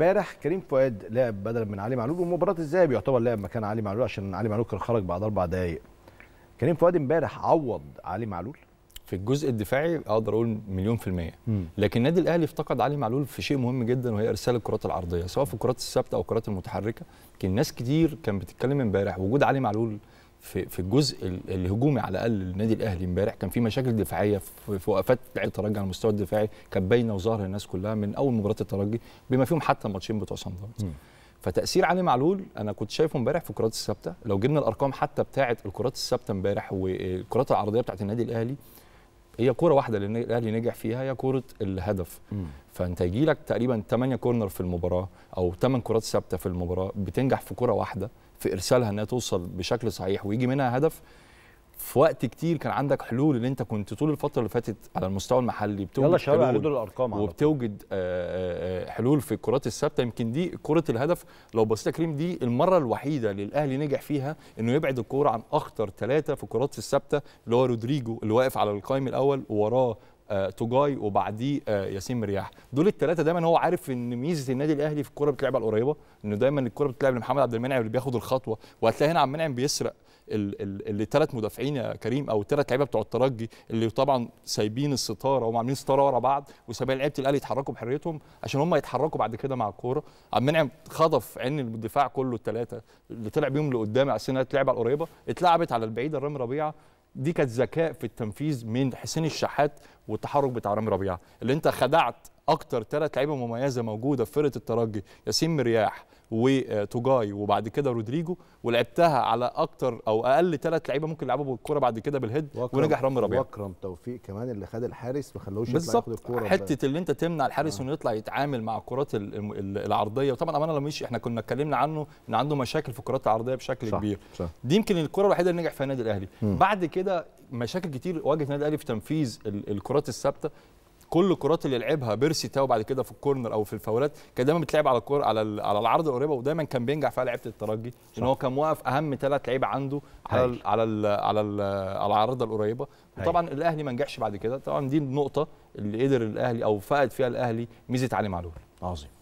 امبارح كريم فؤاد لعب بدلا من علي معلول ومباراه الذهب يعتبر لعب مكان علي معلول عشان علي معلول كان خرج بعد اربع دقائق كريم فؤاد امبارح عوض علي معلول في الجزء الدفاعي اقدر اقول مليون في الميه لكن النادي الاهلي افتقد علي معلول في شيء مهم جدا وهي ارسال الكرات العرضيه سواء في الكرات الثابته او الكرات المتحركه لكن ناس كتير كانت بتتكلم امبارح وجود علي معلول في في الجزء الهجومي على الاقل للنادي الاهلي امبارح كان في مشاكل دفاعيه في وقفات لعيبه الترجي على المستوى الدفاعي كانت باينه وظاهره للناس كلها من اول مباراه الترجي بما فيهم حتى الماتشين بتوع صن داونز فتاثير علي معلول انا كنت شايفه امبارح في الكرات الثابته لو جبنا الارقام حتى بتاعه الكرات الثابته امبارح والكرات العرضيه بتاعه النادي الاهلي هي كوره واحده اللي الاهلي نجح فيها هي كوره الهدف م. فانت يجي لك تقريبا 8 كورنر في المباراه او 8 كرات ثابته في المباراه بتنجح في كوره واحده في ارسالها انها توصل بشكل صحيح ويجي منها هدف في وقت كتير كان عندك حلول ان انت كنت طول الفتره اللي فاتت على المستوى المحلي بتوجد يلا شباب حلول الارقام وبتوجد آه، آه، آه، حلول في الكرات الثابته يمكن دي كره الهدف لو بصيت يا كريم دي المره الوحيده اللي الاهلي نجح فيها انه يبعد الكوره عن اخطر ثلاثه في الكرات الثابته اللي هو رودريجو اللي واقف على القائم الاول ووراه آه، توجاي وبعديه آه، ياسين مرياح دول الثلاثه دايما هو عارف ان ميزه النادي الاهلي في الكوره بتلعب على القريبه انه دايما الكوره بتلعب لمحمد عبد المنعم اللي بياخد الخطوه وهتلاقي هنا عبد المنعم بيسرق الثلاث مدافعين يا كريم او الثلاث لعيبه بتوع الترجي اللي طبعا سايبين الستاره وعاملين عاملين ستاره ورا بعض وسايبين لعيبه الاهلي يتحركوا بحريتهم عشان هم يتحركوا بعد كده مع الكوره عبد المنعم خطف عين الدفاع كله الثلاثه اللي طلع بيهم لقدام على هي تلعب على القريبه اتلعبت على البعيده رامي ربيعه دي كانت ذكاء في التنفيذ من حسين الشحات والتحرك بتاع رامي ربيعه اللي انت خدعت اكتر ثلاث لعيبه مميزه موجوده في فرقه الترجي ياسين مرياح وتوجاي وبعد كده رودريجو ولعبتها على اكتر او اقل ثلاث لعيبه ممكن يلعبوا بالكوره بعد كده بالهيد ونجح رامي ربيعه واكرم توفيق كمان اللي خد الحارس ما خلوش يطلع ياخد الكوره حته اللي انت تمنع الحارس آه. انه يطلع يتعامل مع الكرات العرضيه وطبعا امانه لما احنا كنا اتكلمنا عنه ان عنده مشاكل في الكرات العرضيه بشكل صح كبير صح. دي يمكن الكره الوحيده اللي نجح فيها النادي الاهلي بعد كده مشاكل كتير واجهت النادي الاهلي في تنفيذ الكرات الثابته كل الكرات اللي لعبها بيرسي تاو بعد كده في الكورنر او في الفاولات كان دايما بتلعب على الكور على على العرض القريبه ودايما كان بينجح فيها لعيبه الترجي ان هو كان واقف اهم ثلاث لعيبه عنده على على الـ على الـ على العارضه القريبه وطبعا الاهلي ما نجحش بعد كده طبعا دي النقطه اللي قدر الاهلي او فقد فيها الاهلي ميزه علي معلول عظيم